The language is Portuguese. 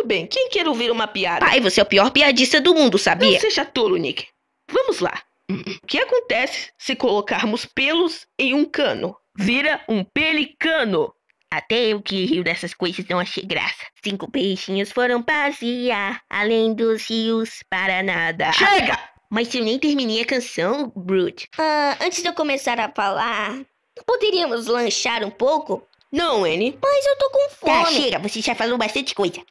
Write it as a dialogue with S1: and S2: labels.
S1: Muito bem, quem quer ouvir uma piada? Pai, você
S2: é o pior piadista do mundo, sabia? Não
S1: seja tolo, Nick.
S3: Vamos lá. O que acontece se colocarmos pelos em um cano? Vira um pelicano. Até eu que rio dessas coisas não achei graça. Cinco peixinhos foram passear além dos rios para nada. Chega! Mas
S4: eu nem terminei a canção, Brute.
S3: Ah, antes de eu começar a falar, poderíamos
S5: lanchar um pouco? Não, Annie.
S6: Mas eu tô com tá,
S5: fome. Tá, chega, você já falou bastante coisa.